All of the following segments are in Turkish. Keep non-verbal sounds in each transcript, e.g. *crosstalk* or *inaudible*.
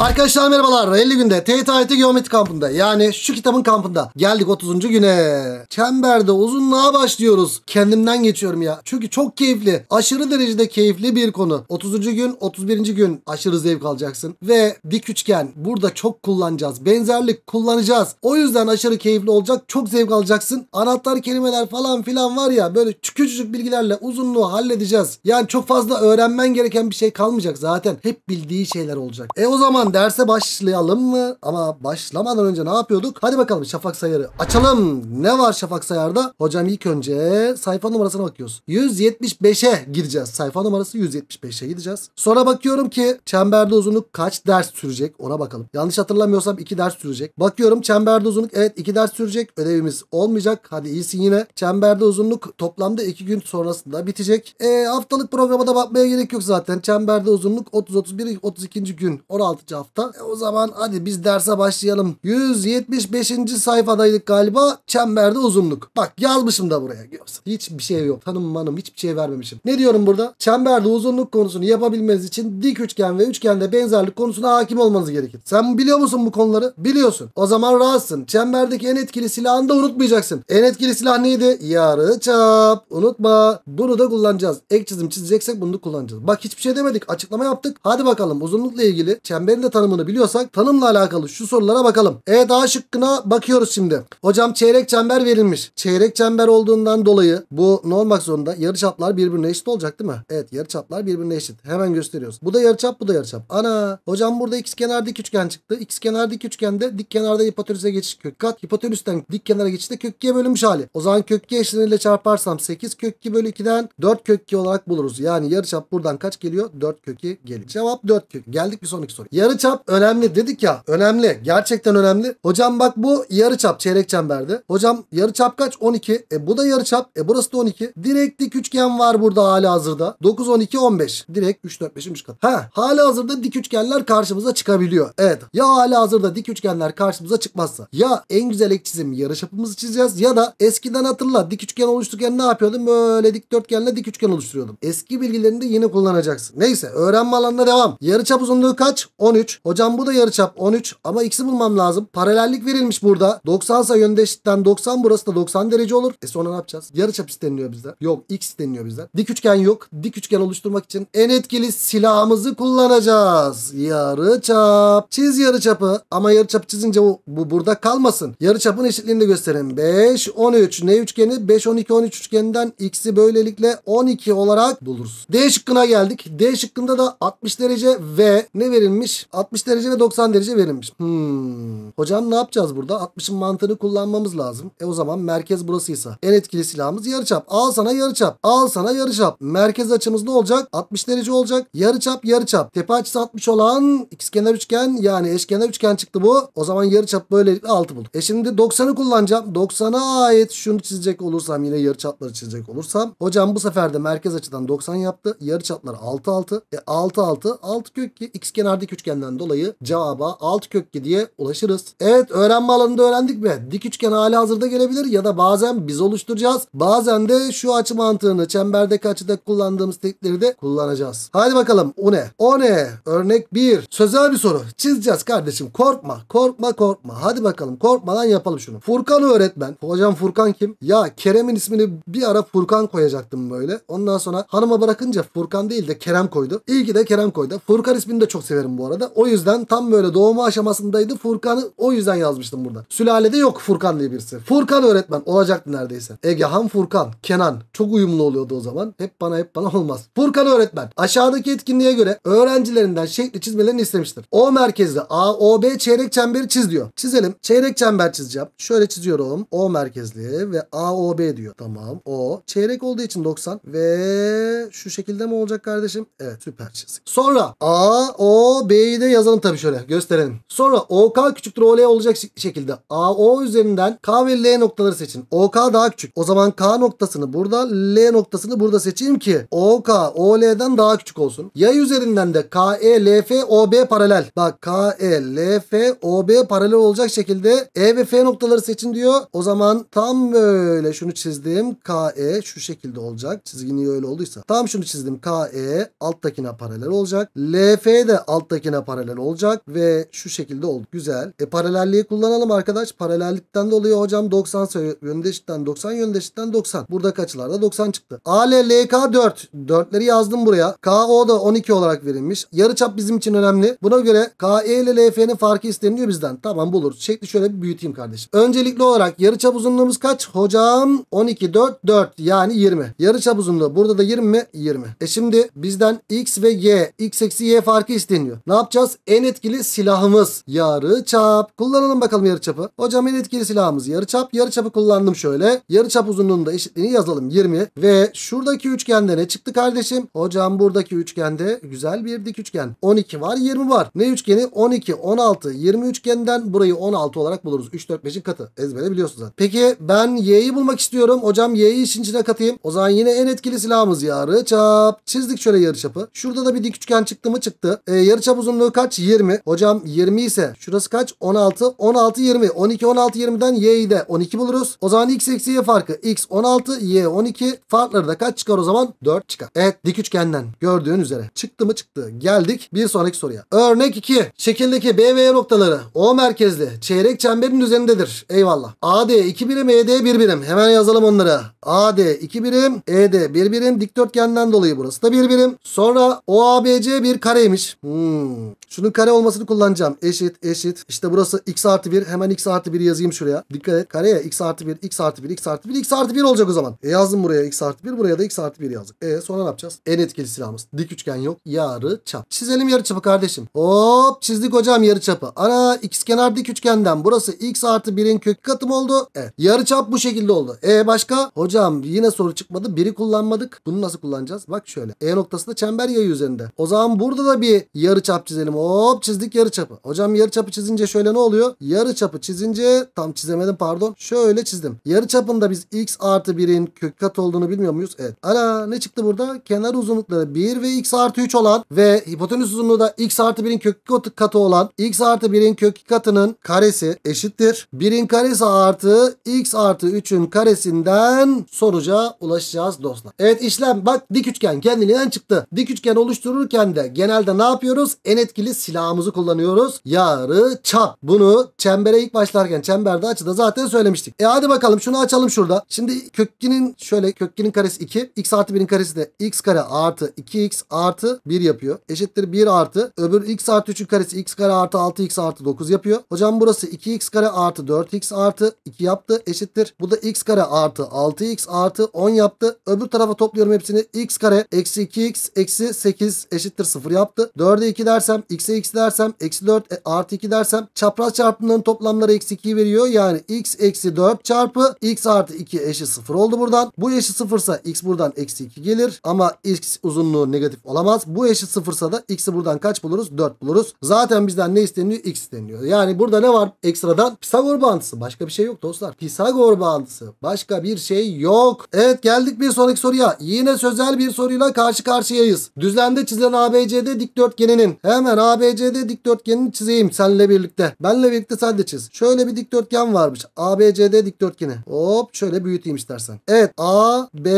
Arkadaşlar merhabalar. 50 günde TYT Geometri kampında yani şu kitabın kampında geldik 30. güne. Çemberde uzunluğa başlıyoruz. Kendimden geçiyorum ya. Çünkü çok keyifli. Aşırı derecede keyifli bir konu. 30. gün, 31. gün aşırı zevk alacaksın. Ve dik üçgen burada çok kullanacağız. Benzerlik kullanacağız. O yüzden aşırı keyifli olacak. Çok zevk alacaksın. Anahtar kelimeler falan filan var ya böyle küçücük bilgilerle uzunluğu halledeceğiz. Yani çok fazla öğrenmen gereken bir şey kalmayacak zaten. Hep bildiği şeyler olacak. E o zaman Hocam derse başlayalım mı? Ama başlamadan önce ne yapıyorduk? Hadi bakalım şafak sayarı açalım. Ne var şafak sayarda? Hocam ilk önce sayfa numarasına bakıyoruz. 175'e gireceğiz. Sayfa numarası 175'e gideceğiz. Sonra bakıyorum ki çemberde uzunluk kaç ders sürecek? Ona bakalım. Yanlış hatırlamıyorsam 2 ders sürecek. Bakıyorum çemberde uzunluk evet 2 ders sürecek. Ödevimiz olmayacak. Hadi iyisin yine. Çemberde uzunluk toplamda 2 gün sonrasında bitecek. E, haftalık programa da bakmaya gerek yok zaten. Çemberde uzunluk 30-31-32. gün 16 hafta. E o zaman hadi biz derse başlayalım. 175. sayfadaydık galiba. Çemberde uzunluk. Bak yazmışım da buraya. Görsen. Hiçbir şey yok. Tanım manım hiçbir şey vermemişim. Ne diyorum burada? Çemberde uzunluk konusunu yapabilmeniz için dik üçgen ve üçgende benzerlik konusuna hakim olmanız gerekir. Sen biliyor musun bu konuları? Biliyorsun. O zaman rahatsın. Çemberdeki en etkili silahını da unutmayacaksın. En etkili silah neydi? Yarı çap. Unutma. Bunu da kullanacağız. Ek çizim çizeceksek bunu da kullanacağız. Bak hiçbir şey demedik. Açıklama yaptık. Hadi bakalım uzunlukla ilgili çemberin de tanımını biliyorsak tanımla alakalı şu sorulara bakalım. E daha şıkkına bakıyoruz şimdi. Hocam çeyrek çember verilmiş. Çeyrek çember olduğundan dolayı bu ne olmak zorunda? Yarıçaplar birbirine eşit olacak değil mi? Evet yarıçaplar birbirine eşit. Hemen gösteriyoruz. Bu da yarıçap bu da yarıçap. Ana hocam burada x kenar dik üçgen çıktı. X kenar dik üçgende dik kenarda hipotenüse geçiş kök kat. Hipotenüsten dik kenara geçişte kök G bölünmüş hali. O zaman kök G eşleniyle çarparsam 8 kök 2 bölü 2'den 4 kök 2 olarak buluruz. Yani yarıçap buradan kaç geliyor? 4 kök kökü geliyor. Cevap 4 kök. Geldik bir sonraki soru. Yarı çap önemli dedik ya. Önemli. Gerçekten önemli. Hocam bak bu yarı çap çeyrek çemberde. Hocam yarı çap kaç? 12. E bu da yarı çap. E burası da 12. Direkt dik üçgen var burada hala hazırda. 9, 12, 15. Direkt 3, 4, 5 3 kat. Ha hala hazırda dik üçgenler karşımıza çıkabiliyor. Evet. Ya hala hazırda dik üçgenler karşımıza çıkmazsa. Ya en güzel ek çizim yarı çapımızı çizeceğiz. Ya da eskiden hatırla dik üçgen oluştururken ne yapıyordum? Böyle dikdörtgenle dik üçgen oluşturuyordum. Eski bilgilerini de yeni kullanacaksın. Neyse öğrenme alanına devam. Yarı çap uzunluğu kaç? 13. 13. Hocam bu da yarıçap 13 ama x'i bulmam lazım. Paralellik verilmiş burada. 90 ise yönde eşitten 90 burası da 90 derece olur. E sonra ne yapacağız? Yarıçap isteniliyor bizden. Yok x isteniliyor bizden. Dik üçgen yok. Dik üçgen oluşturmak için en etkili silahımızı kullanacağız. Yarıçap. Çiz yarıçapı ama yarıçap çizince bu, bu burada kalmasın. Yarıçapın eşitliğini de gösterin. 5 13 ne üçgeni? 5 12 13 üçgeninden x'i böylelikle 12 olarak buluruz. D şıkkına geldik. D şıkkında da 60 derece ve ne verilmiş? 60 derece ve 90 derece verilmiş. Hmm. Hocam ne yapacağız burada? 60'ın mantığını kullanmamız lazım. E o zaman merkez burasıysa en etkili silahımız yarıçap. Al sana yarıçap. Al sana yarıçap. Merkez açımız ne olacak? 60 derece olacak. Yarıçap yarıçap. Tepe açısı 60 olan ikizkenar üçgen yani eşkenar üçgen çıktı bu. O zaman yarıçap böylelikle 6 bulduk. E şimdi 90'ı kullanacağım. 90'a ait şunu çizecek olursam yine yarıçapları çizecek olursam. Hocam bu sefer de merkez açıdan 90 yaptı. Yarıçaplar 6 6. E 6 6 6 kök ki ikizkenardaki üçgen üçgenden dolayı cevaba alt kök diye ulaşırız. Evet öğrenme alanında öğrendik mi? Dik üçgen hali hazırda gelebilir ya da bazen biz oluşturacağız. Bazen de şu açı mantığını çemberdeki açıda kullandığımız teknikleri de kullanacağız. Hadi bakalım o ne? O ne? Örnek 1. Sözel bir soru. Çizeceğiz kardeşim. Korkma. Korkma korkma. Hadi bakalım korkmadan yapalım şunu. Furkan öğretmen. Hocam Furkan kim? Ya Kerem'in ismini bir ara Furkan koyacaktım böyle. Ondan sonra hanıma bırakınca Furkan değil de Kerem koydu. İyi ki de Kerem koydu. Furkan ismini de çok severim bu arada. O yüzden tam böyle doğma aşamasındaydı. Furkan'ı o yüzden yazmıştım burada. Sülalede yok Furkan diye birisi. Furkan öğretmen olacaktı neredeyse. Egehan Furkan, Kenan. Çok uyumlu oluyordu o zaman. Hep bana hep bana *laughs* olmaz. Furkan öğretmen. Aşağıdaki etkinliğe göre öğrencilerinden şekli çizmelerini istemiştir. O merkezde A, O, B çeyrek çemberi çiz diyor. Çizelim. Çeyrek çember çizeceğim. Şöyle çiziyorum. O merkezli ve A, O, B diyor. Tamam. O. Çeyrek olduğu için 90 ve şu şekilde mi olacak kardeşim? Evet süper çizik. Sonra A, O, B'yi de yazalım tabii şöyle gösterelim. Sonra OK küçüktür OL olacak şekilde AO üzerinden K ve L noktaları seçin. OK daha küçük. O zaman K noktasını burada L noktasını burada seçeyim ki OK OL'den daha küçük olsun. Yay üzerinden de KE LF OB paralel. Bak KE LF OB paralel olacak şekilde E ve F noktaları seçin diyor. O zaman tam böyle şunu çizdim. KE şu şekilde olacak. çizgini niye öyle olduysa. Tam şunu çizdim. KE alttakine paralel olacak. LF de alttakine paralel paralel olacak ve şu şekilde oldu. Güzel. E paralelliği kullanalım arkadaş. Paralellikten dolayı hocam 90 yöndeşitten 90 yöndeşitten 90. Buradaki açılarda 90 çıktı. AL, LK 4. 4'leri yazdım buraya. KO da 12 olarak verilmiş. Yarıçap bizim için önemli. Buna göre KE ile LF'nin farkı isteniliyor bizden. Tamam bulur. Şekli şöyle bir büyüteyim kardeşim. Öncelikli olarak yarıçap uzunluğumuz kaç? Hocam 12 4 4 yani 20. Yarıçap uzunluğu burada da 20 mi? 20. E şimdi bizden X ve Y, X eksi Y farkı isteniyor. Ne yapacağız? yapacağız? En etkili silahımız yarı çap. Kullanalım bakalım yarı çapı. Hocam en etkili silahımız yarı çap. Yarı çapı kullandım şöyle. Yarı çap uzunluğunda eşitliğini yazalım 20. Ve şuradaki üçgende ne çıktı kardeşim? Hocam buradaki üçgende güzel bir dik üçgen. 12 var 20 var. Ne üçgeni? 12, 16, 20 üçgenden burayı 16 olarak buluruz. 3, 4, 5'in katı. Ezbere biliyorsunuz zaten. Peki ben y'yi bulmak istiyorum. Hocam y'yi işin içine katayım. O zaman yine en etkili silahımız yarı çap. Çizdik şöyle yarı çapı. Şurada da bir dik üçgen çıktı mı çıktı. Ee, yarı çap uzunluğu kaç? 20. Hocam 20 ise şurası kaç? 16. 16 20. 12 16 20'den y'yi de 12 buluruz. O zaman x eksi y farkı x 16 y 12 farkları da kaç çıkar o zaman? 4 çıkar. Evet dik üçgenden gördüğün üzere. Çıktı mı çıktı. Geldik bir sonraki soruya. Örnek 2. Şekildeki B ve Y e noktaları O merkezli çeyrek çemberin üzerindedir. Eyvallah. AD 2 birim ED 1 birim. Hemen yazalım onları. AD 2 birim ED 1 birim. Dikdörtgenden dolayı burası da 1 birim. Sonra OABC bir kareymiş. Hmm. Şunun kare olmasını kullanacağım. Eşit eşit. İşte burası x artı 1. Hemen x artı 1 yazayım şuraya. Dikkat et. Kareye x artı 1, x artı 1, x artı 1, x artı 1 olacak o zaman. E yazdım buraya x artı 1. Buraya da x artı 1 yazdık. E sonra ne yapacağız? En etkili silahımız. Dik üçgen yok. Yarı çap. Çizelim yarı çapı kardeşim. Hop çizdik hocam yarı çapı. Ana x kenar dik üçgenden. Burası x artı 1'in kök katım oldu. e Yarı çap bu şekilde oldu. E başka? Hocam yine soru çıkmadı. Biri kullanmadık. Bunu nasıl kullanacağız? Bak şöyle. E noktası da çember yayı üzerinde. O zaman burada da bir yarı çap çizelim çizelim. Hop çizdik yarı çapı. Hocam yarı çapı çizince şöyle ne oluyor? Yarı çapı çizince tam çizemedim pardon. Şöyle çizdim. Yarı çapında biz x artı 1'in kök kat olduğunu bilmiyor muyuz? Evet. Ala ne çıktı burada? Kenar uzunlukları 1 ve x artı 3 olan ve hipotenüs uzunluğu da x artı 1'in kök katı olan x artı 1'in kök katının karesi eşittir. 1'in karesi artı x artı 3'ün karesinden sonuca ulaşacağız dostlar. Evet işlem bak dik üçgen kendiliğinden çıktı. Dik üçgen oluştururken de genelde ne yapıyoruz? Enet etkili silahımızı kullanıyoruz. Yarı çap. Bunu çembere ilk başlarken çemberde açıda zaten söylemiştik. E hadi bakalım şunu açalım şurada. Şimdi kökkinin şöyle kökkinin karesi 2. x artı 1'in karesi de x kare artı 2x artı 1 yapıyor. Eşittir 1 artı. Öbür x artı 3'ün karesi x kare artı 6x artı 9 yapıyor. Hocam burası 2x kare artı 4x artı 2 yaptı. Eşittir. Bu da x kare artı 6x artı 10 yaptı. Öbür tarafa topluyorum hepsini. x kare eksi 2x eksi 8 eşittir 0 yaptı. 4'e 2 dersem dersem x'e x dersem eksi 4 e, artı 2 dersem çapraz çarpımların toplamları eksi 2 veriyor. Yani x eksi 4 çarpı x artı 2 eşi 0 oldu buradan. Bu eşi 0 ise x buradan eksi 2 gelir. Ama x uzunluğu negatif olamaz. Bu eşi 0 ise da x'i buradan kaç buluruz? 4 buluruz. Zaten bizden ne isteniyor? x isteniyor. Yani burada ne var ekstradan? Pisagor bağıntısı. Başka bir şey yok dostlar. Pisagor bağıntısı. Başka bir şey yok. Evet geldik bir sonraki soruya. Yine sözel bir soruyla karşı karşıyayız. Düzlemde çizilen ABCD dikdörtgeninin hemen Caner ABCD dikdörtgenini çizeyim seninle birlikte. Benle birlikte sen de çiz. Şöyle bir dikdörtgen varmış. ABCD dikdörtgeni. Hop şöyle büyüteyim istersen. Evet A, B,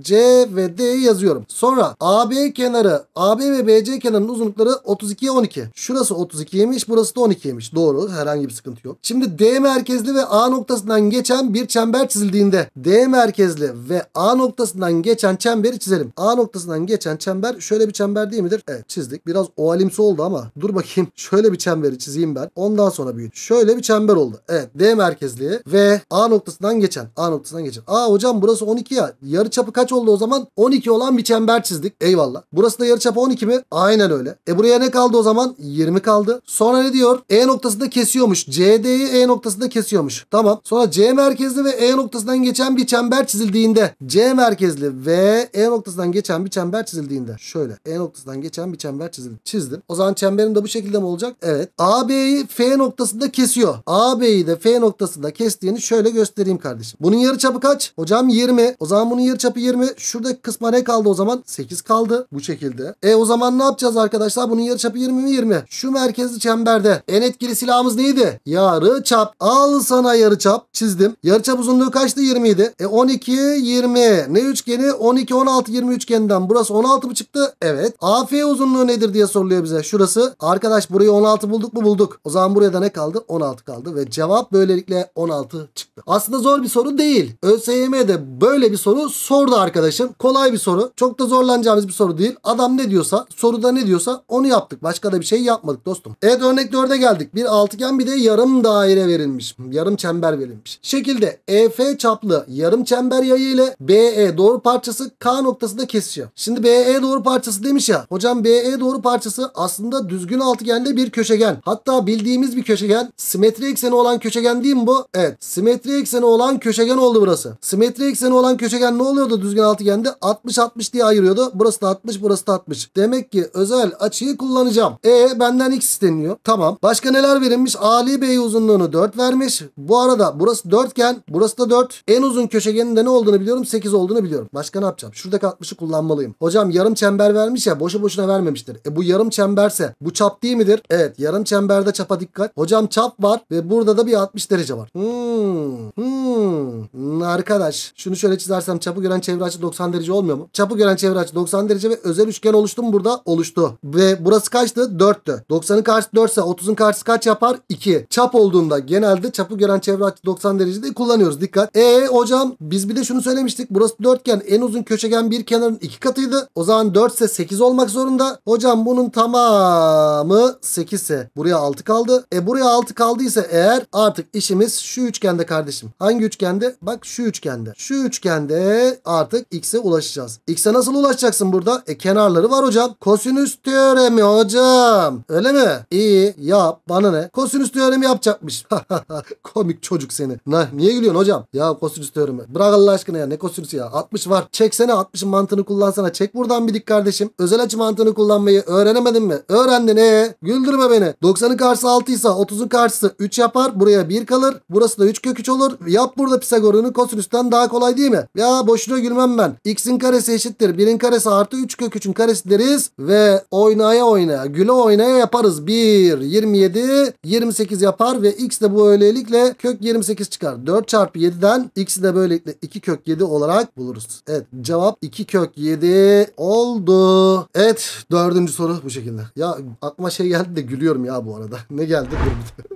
C ve D yazıyorum. Sonra AB kenarı, AB ve BC kenarının uzunlukları 32'ye 12. Şurası 32'ymiş, burası da 12'ymiş. Doğru. Herhangi bir sıkıntı yok. Şimdi D merkezli ve A noktasından geçen bir çember çizildiğinde D merkezli ve A noktasından geçen çemberi çizelim. A noktasından geçen çember şöyle bir çember değil midir? Evet çizdik. Biraz ovalimsi oldu ama dur bakayım şöyle bir çemberi çizeyim ben. Ondan sonra büyüt. Şöyle bir çember oldu. Evet D merkezli ve A noktasından geçen. A noktasından geçen. Aa hocam burası 12 ya. Yarı çapı kaç oldu o zaman? 12 olan bir çember çizdik. Eyvallah. Burası da yarı çapı 12 mi? Aynen öyle. E buraya ne kaldı o zaman? 20 kaldı. Sonra ne diyor? E noktasında kesiyormuş. CD'yi E noktasında kesiyormuş. Tamam. Sonra C merkezli ve E noktasından geçen bir çember çizildiğinde C merkezli ve E noktasından geçen bir çember çizildiğinde şöyle E noktasından geçen bir çember çizildi. Çizdim. O zaman çemberin de bu şekilde mi olacak? Evet. AB'yi F noktasında kesiyor. AB'yi de F noktasında kestiğini şöyle göstereyim kardeşim. Bunun yarı çapı kaç? Hocam 20. O zaman bunun yarı çapı 20. Şuradaki kısma ne kaldı o zaman? 8 kaldı bu şekilde. E o zaman ne yapacağız arkadaşlar? Bunun yarı çapı 20 mi 20? Şu merkezli çemberde en etkili silahımız neydi? Yarı çap. Al sana yarı çap Çizdim. Yarı çap uzunluğu kaçtı? 20 idi. E 12 20. Ne üçgeni? 12 16 20 üçgeninden. Burası 16 mı çıktı? Evet. AF uzunluğu nedir diye soruluyor bize şurası. Arkadaş burayı 16 bulduk mu bulduk. O zaman buraya da ne kaldı? 16 kaldı ve cevap böylelikle 16 çıktı. Aslında zor bir soru değil. ÖSYM'de böyle bir soru sordu arkadaşım. Kolay bir soru. Çok da zorlanacağımız bir soru değil. Adam ne diyorsa soruda ne diyorsa onu yaptık. Başka da bir şey yapmadık dostum. Evet örnek 4'e geldik. Bir altıgen bir de yarım daire verilmiş. Yarım çember verilmiş. Şekilde EF çaplı yarım çember yayı ile BE doğru parçası K noktasında kesişiyor. Şimdi BE doğru parçası demiş ya. Hocam BE doğru parçası aslında aslında düzgün altıgende bir köşegen. Hatta bildiğimiz bir köşegen. Simetri ekseni olan köşegen değil mi bu? Evet. Simetri ekseni olan köşegen oldu burası. Simetri ekseni olan köşegen ne oluyordu düzgün altıgende? 60-60 diye ayırıyordu. Burası da 60, burası da 60. Demek ki özel açıyı kullanacağım. E benden x isteniyor. Tamam. Başka neler verilmiş? Ali Bey uzunluğunu 4 vermiş. Bu arada burası 4 iken burası da 4. En uzun köşegenin de ne olduğunu biliyorum. 8 olduğunu biliyorum. Başka ne yapacağım? Şuradaki 60'ı kullanmalıyım. Hocam yarım çember vermiş ya. Boşu boşuna vermemiştir. E bu yarım çember çemberse bu çap değil midir? Evet yarım çemberde çapa dikkat. Hocam çap var ve burada da bir 60 derece var. Hmm. Hmm. Arkadaş şunu şöyle çizersem çapı gören çevre açı 90 derece olmuyor mu? Çapı gören çevre açı 90 derece ve özel üçgen oluştu mu burada? Oluştu. Ve burası kaçtı? 4'tü. 90'ın karşısı 4 ise 30'un karşısı kaç yapar? 2. Çap olduğunda genelde çapı gören çevre açı 90 derecede kullanıyoruz. Dikkat. E hocam biz bir de şunu söylemiştik. Burası dörtgen en uzun köşegen bir kenarın iki katıydı. O zaman 4 ise 8 olmak zorunda. Hocam bunun tamamı tamamı 8 ise buraya 6 kaldı. E buraya 6 kaldıysa eğer artık işimiz şu üçgende kardeşim. Hangi üçgende? Bak şu üçgende. Şu üçgende artık x'e ulaşacağız. X'e nasıl ulaşacaksın burada? E kenarları var hocam. Kosinüs teoremi hocam. Öyle mi? İyi yap. Bana ne? Kosinüs teoremi yapacakmış. *laughs* Komik çocuk seni. Na, niye gülüyorsun hocam? Ya kosinüs teoremi. Bırak Allah aşkına ya. Ne kosinüs ya? 60 var. Çeksene 60'ın mantığını kullansana. Çek buradan bir dik kardeşim. Özel açı mantığını kullanmayı öğrenemedin mi? mi? Öğrendin ee. Güldürme beni. 90'ın karşısı 6 ise 30'un karşısı 3 yapar. Buraya 1 kalır. Burası da 3 kök 3 olur. Yap burada Pisagor'unu kosinüsten daha kolay değil mi? Ya boşuna gülmem ben. X'in karesi eşittir. 1'in karesi artı 3 kök 3'ün karesi deriz. Ve oynaya oynaya güle oynaya yaparız. 1, 27, 28 yapar ve X de bu öylelikle kök 28 çıkar. 4 çarpı 7'den X'i de böylelikle 2 kök 7 olarak buluruz. Evet cevap 2 kök 7 oldu. Evet dördüncü soru bu şekilde. Ya aklıma şey geldi de gülüyorum ya bu arada. Ne geldi?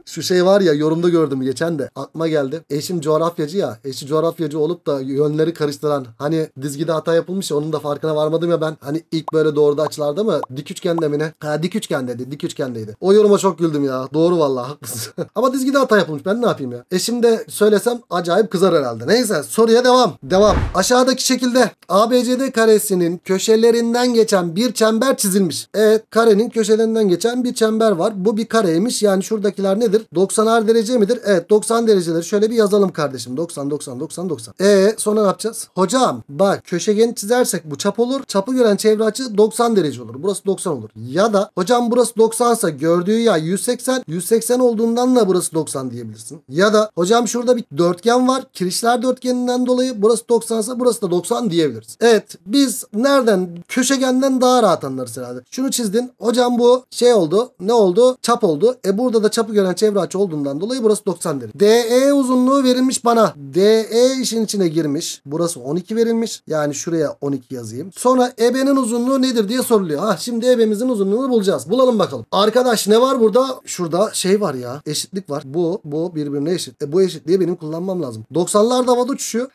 Şu şey var ya yorumda gördüm geçen de aklıma geldi. Eşim coğrafyacı ya. Eşi coğrafyacı olup da yönleri karıştıran hani dizgide hata yapılmış ya onun da farkına varmadım ya ben. Hani ilk böyle doğruda açılarda mı? Dik üçgende mi ne? Ha dik üçgendeydi. Dik üçgendeydi. O yoruma çok güldüm ya. Doğru vallahi haklısın. *laughs* Ama dizgide hata yapılmış. Ben ne yapayım ya? Eşim de söylesem acayip kızar herhalde. Neyse soruya devam. Devam. Aşağıdaki şekilde ABCD karesinin köşelerinden geçen bir çember çizilmiş. Evet karenin karenin köşelerinden geçen bir çember var. Bu bir kareymiş. Yani şuradakiler nedir? 90'ar derece midir? Evet 90 dereceleri şöyle bir yazalım kardeşim. 90 90 90 90. E sonra ne yapacağız? Hocam bak köşegeni çizersek bu çap olur. Çapı gören çevre açı 90 derece olur. Burası 90 olur. Ya da hocam burası 90 ise gördüğü yay 180. 180 olduğundan da burası 90 diyebilirsin. Ya da hocam şurada bir dörtgen var. Kirişler dörtgeninden dolayı burası 90 ise burası da 90 diyebiliriz. Evet biz nereden? Köşegenden daha rahat anlarız herhalde. Şunu çizdin. Hocam Hocam bu şey oldu. Ne oldu? Çap oldu. E burada da çapı gören çevre açı olduğundan dolayı burası 90 derim. DE uzunluğu verilmiş bana. DE işin içine girmiş. Burası 12 verilmiş. Yani şuraya 12 yazayım. Sonra EB'nin uzunluğu nedir diye soruluyor. ah şimdi EB'mizin uzunluğunu bulacağız. Bulalım bakalım. Arkadaş ne var burada? Şurada şey var ya. Eşitlik var. Bu, bu birbirine eşit. E bu eşitliği benim kullanmam lazım. 90'larda da havada uçuşuyor.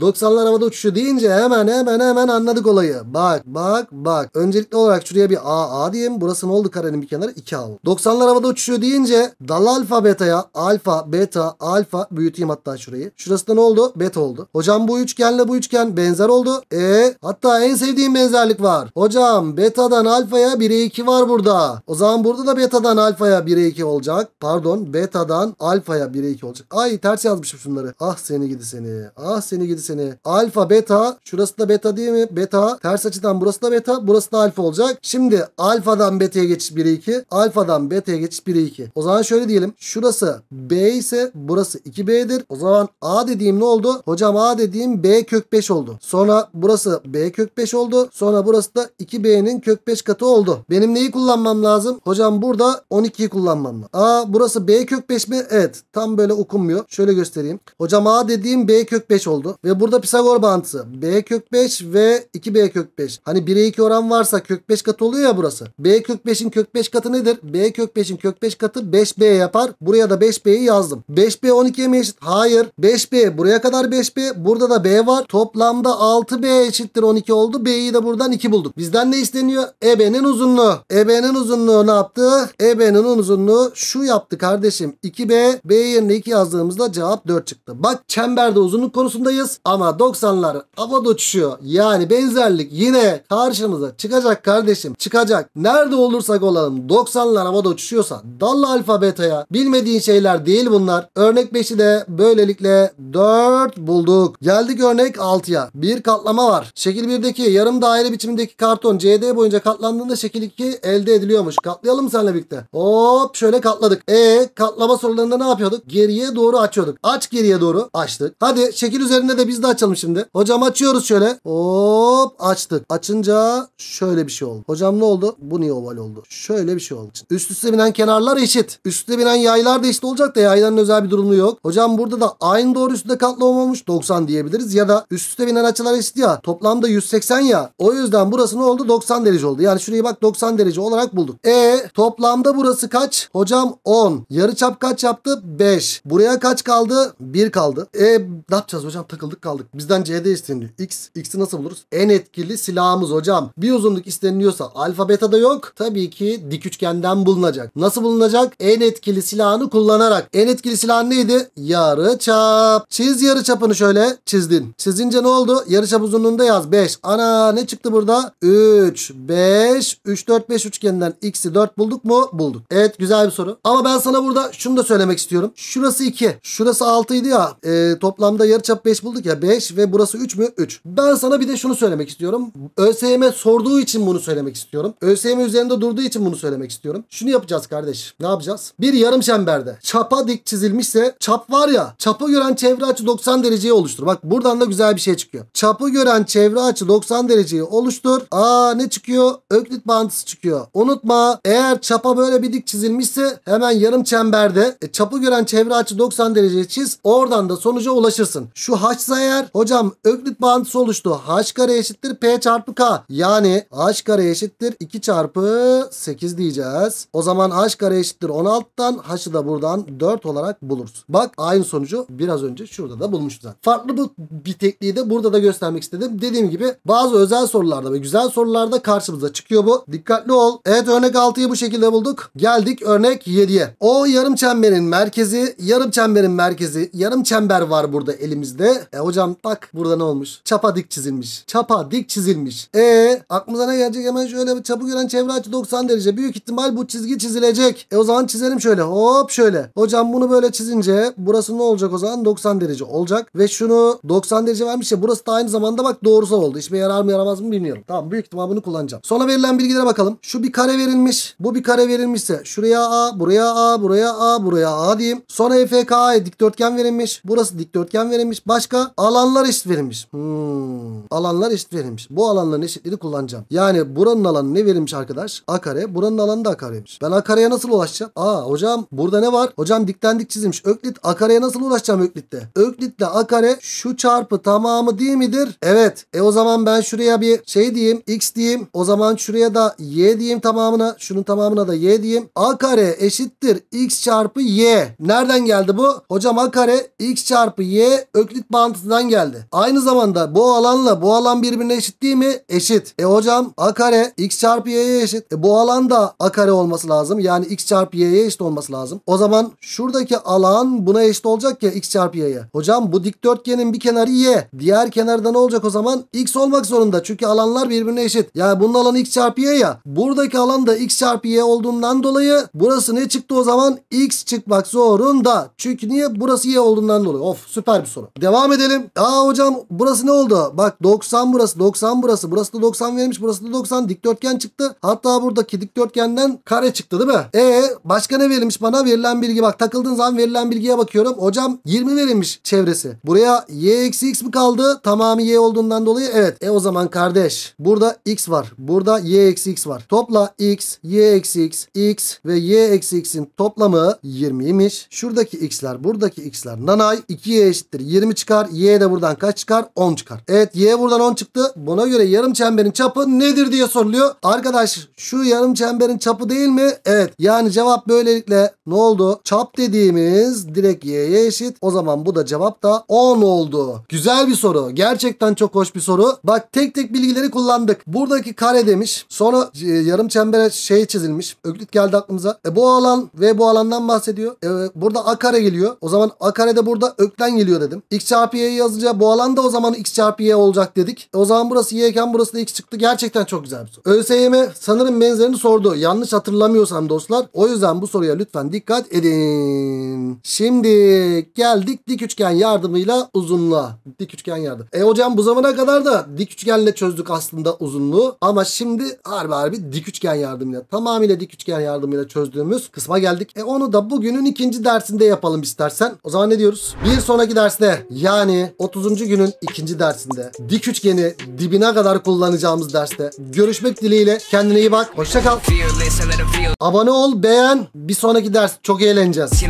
90'lar *laughs* havada uçuşuyor deyince hemen hemen hemen anladık olayı. Bak bak bak. Öncelikli olarak şuraya bir A A diye diyeyim. Burası ne oldu karenin bir kenarı? 2A oldu. 90'lar havada uçuşuyor deyince dal alfa beta'ya alfa beta alfa büyüteyim hatta şurayı. Şurası da ne oldu? Beta oldu. Hocam bu üçgenle bu üçgen benzer oldu. E hatta en sevdiğim benzerlik var. Hocam betadan alfaya 1'e 2 var burada. O zaman burada da betadan alfaya 1'e 2 olacak. Pardon betadan alfaya 1'e 2 olacak. Ay ters yazmışım şunları. Ah seni gidi seni. Ah seni gidi seni. Alfa beta şurası da beta değil mi? Beta ters açıdan burası da beta burası da alfa olacak. Şimdi alfa Alfadan beta'ya geçiş 1 2. Alfadan beta'ya geçiş 1 2. O zaman şöyle diyelim. Şurası B ise burası 2B'dir. O zaman A dediğim ne oldu? Hocam A dediğim B kök 5 oldu. Sonra burası B kök 5 oldu. Sonra burası da 2B'nin kök 5 katı oldu. Benim neyi kullanmam lazım? Hocam burada 12'yi kullanmam lazım. A burası B kök 5 mi? Evet. Tam böyle okunmuyor. Şöyle göstereyim. Hocam A dediğim B kök 5 oldu. Ve burada Pisagor bağıntısı. B kök 5 ve 2B kök 5. Hani 1'e 2 oran varsa kök 5 katı oluyor ya burası. B kök 5'in kök 5 katı nedir? B kök 5'in kök 5 katı 5B yapar. Buraya da 5B'yi yazdım. 5B 12'ye mi eşit? Hayır. 5B buraya kadar 5B. Burada da B var. Toplamda 6B eşittir 12 oldu. B'yi de buradan 2 bulduk. Bizden ne isteniyor? EB'nin uzunluğu. EB'nin uzunluğu ne yaptı? EB'nin uzunluğu şu yaptı kardeşim. 2B. B yerine 2 yazdığımızda cevap 4 çıktı. Bak çemberde uzunluk konusundayız ama 90'lar havada uçuşuyor. Yani benzerlik yine karşımıza çıkacak kardeşim. Çıkacak. Nerede olursak olalım 90'lar havada uçuşuyorsa dalla alfa beta'ya. Bilmediğin şeyler değil bunlar. Örnek 5'i de böylelikle 4 bulduk. Geldik örnek 6'ya. Bir katlama var. Şekil 1'deki yarım daire biçimindeki karton CD boyunca katlandığında şekil 2 elde ediliyormuş. Katlayalım seninle birlikte. Hop şöyle katladık. E katlama sorularında ne yapıyorduk? Geriye doğru açıyorduk. Aç geriye doğru açtık. Hadi şekil üzerinde de biz de açalım şimdi. Hocam açıyoruz şöyle. Hop açtık. Açınca şöyle bir şey oldu. Hocam ne oldu? Bu niye oval oldu? Şöyle bir şey oldu. Üst üste binen kenarlar eşit. üst üste binen yaylar da eşit olacak da yayların özel bir durumu yok. Hocam burada da aynı doğru üstte katlı olmamış 90 diyebiliriz. Ya da üst üste binen açılar eşit ya. Toplamda 180 ya. O yüzden burası ne oldu? 90 derece oldu. Yani şurayı bak 90 derece olarak bulduk. E toplamda burası kaç? Hocam 10. Yarı çap kaç yaptı? 5. Buraya kaç kaldı? 1 kaldı. E ne yapacağız hocam? Takıldık kaldık. Bizden C'de isteniyor. X. X'i nasıl buluruz? En etkili silahımız hocam. Bir uzunluk isteniliyorsa alfa beta beta'da yok? Tabii ki dik üçgenden bulunacak. Nasıl bulunacak? En etkili silahını kullanarak. En etkili silah neydi? Yarı çap. Çiz yarı çapını şöyle çizdin. Çizince ne oldu? Yarı çap uzunluğunda yaz 5. Ana ne çıktı burada? 3, 5, 3, 4, 5 üçgeninden x'i 4 bulduk mu? Bulduk. Evet güzel bir soru. Ama ben sana burada şunu da söylemek istiyorum. Şurası 2. Şurası 6 idi ya. E, toplamda çap 5 bulduk ya. 5 ve burası 3 mü? 3. Ben sana bir de şunu söylemek istiyorum. ÖSYM sorduğu için bunu söylemek istiyorum. ÖSYM Teoremi üzerinde durduğu için bunu söylemek istiyorum. Şunu yapacağız kardeş. Ne yapacağız? Bir yarım çemberde çapa dik çizilmişse çap var ya çapa gören çevre açı 90 dereceyi oluştur. Bak buradan da güzel bir şey çıkıyor. Çapı gören çevre açı 90 dereceyi oluştur. Aa ne çıkıyor? Öklit bağıntısı çıkıyor. Unutma eğer çapa böyle bir dik çizilmişse hemen yarım çemberde e, çapı gören çevre açı 90 dereceyi çiz. Oradan da sonuca ulaşırsın. Şu h'sa eğer hocam öklit bağıntısı oluştu. h kare eşittir p çarpı k. Yani h kare eşittir 2 çarpı çarpı 8 diyeceğiz. O zaman h kare eşittir 16'tan h'ı da buradan 4 olarak buluruz. Bak aynı sonucu biraz önce şurada da bulmuştuk Farklı bir tekniği de burada da göstermek istedim. Dediğim gibi bazı özel sorularda ve güzel sorularda karşımıza çıkıyor bu. Dikkatli ol. Evet örnek 6'yı bu şekilde bulduk. Geldik örnek 7'ye. O yarım çemberin merkezi, yarım çemberin merkezi, yarım çember var burada elimizde. E hocam bak burada ne olmuş? Çapa dik çizilmiş. Çapa dik çizilmiş. E aklımıza ne gelecek hemen şöyle bir çapı gören çevre açı 90 derece. Büyük ihtimal bu çizgi çizilecek. E o zaman çizelim şöyle hop şöyle. Hocam bunu böyle çizince burası ne olacak o zaman? 90 derece olacak. Ve şunu 90 derece vermiş ya burası da aynı zamanda bak doğrusal oldu. İşime yarar mı yaramaz mı bilmiyorum. Tamam büyük ihtimal bunu kullanacağım. Sonra verilen bilgilere bakalım. Şu bir kare verilmiş. Bu bir kare verilmişse şuraya A, buraya A, buraya A, buraya A diyeyim. Sonra EFK'ya dikdörtgen verilmiş. Burası dikdörtgen verilmiş. Başka alanlar eşit verilmiş. Hmm. Alanlar eşit verilmiş. Bu alanların eşitleri kullanacağım. Yani buranın alanı ne verilmiş arkadaş? A kare. Buranın alanı da A kareymiş. Ben A kareye nasıl ulaşacağım? Aa hocam burada ne var? Hocam diklendik çizilmiş. Öklit A kareye nasıl ulaşacağım Öklit'te? Öklit'le A kare şu çarpı tamamı değil midir? Evet. E o zaman ben şuraya bir şey diyeyim. X diyeyim. O zaman şuraya da Y diyeyim tamamına. Şunun tamamına da Y diyeyim. A kare eşittir. X çarpı Y. Nereden geldi bu? Hocam A kare X çarpı Y Öklit bağıntısından geldi. Aynı zamanda bu alanla bu alan birbirine eşit değil mi? Eşit. E hocam A kare X çarpı Y'ye y'ye eşit. E, bu alan da a kare olması lazım. Yani x çarpı y'ye eşit olması lazım. O zaman şuradaki alan buna eşit olacak ya x çarpı y'ye. Hocam bu dikdörtgenin bir kenarı y. Diğer kenarda ne olacak o zaman? x olmak zorunda. Çünkü alanlar birbirine eşit. Yani bunun alanı x çarpı y ya. Buradaki alan da x çarpı y olduğundan dolayı burası ne çıktı o zaman? x çıkmak zorunda. Çünkü niye? Burası y olduğundan dolayı. Of süper bir soru. Devam edelim. Aa hocam burası ne oldu? Bak 90 burası 90 burası. Burası da 90 vermiş Burası da 90. Dikdörtgen çıktı çıktı. Hatta buradaki dikdörtgenden kare çıktı değil mi? E başka ne verilmiş bana? Verilen bilgi bak takıldığın zaman verilen bilgiye bakıyorum. Hocam 20 verilmiş çevresi. Buraya y eksi x mi kaldı? Tamamı y olduğundan dolayı evet. E o zaman kardeş burada x var. Burada y eksi x var. Topla x, y eksi x, x ve y eksi x'in toplamı 20'ymiş. Şuradaki x'ler buradaki x'ler nanay 2y eşittir 20 çıkar. Y de buradan kaç çıkar? 10 çıkar. Evet y buradan 10 çıktı. Buna göre yarım çemberin çapı nedir diye soruluyor. Arkadaşlar arkadaş şu yarım çemberin çapı değil mi? Evet. Yani cevap böylelikle ne oldu? Çap dediğimiz direkt y'ye eşit. O zaman bu da cevap da 10 oldu. Güzel bir soru. Gerçekten çok hoş bir soru. Bak tek tek bilgileri kullandık. Buradaki kare demiş. Sonra e, yarım çembere şey çizilmiş. Öklit geldi aklımıza. E, bu alan ve bu alandan bahsediyor. E, burada a kare geliyor. O zaman a kare de burada ökten geliyor dedim. x çarpı y'yi yazınca bu alanda o zaman x çarpı y olacak dedik. E, o zaman burası y iken burası da x çıktı. Gerçekten çok güzel bir soru. ÖSYM sanırım benzerini sordu. Yanlış hatırlamıyorsam dostlar. O yüzden bu soruya lütfen dikkat edin. Şimdi geldik dik üçgen yardımıyla uzunluğa. Dik üçgen yardım. E hocam bu zamana kadar da dik üçgenle çözdük aslında uzunluğu. Ama şimdi harbi harbi dik üçgen yardımıyla tamamıyla dik üçgen yardımıyla çözdüğümüz kısma geldik. E onu da bugünün ikinci dersinde yapalım istersen. O zaman ne diyoruz? Bir sonraki derste yani 30. günün ikinci dersinde dik üçgeni dibine kadar kullanacağımız derste görüşmek dileğiyle. Kendinize Kendine iyi bak. Hoşça kal. Abone ol, beğen. Bir sonraki ders çok eğleneceğiz.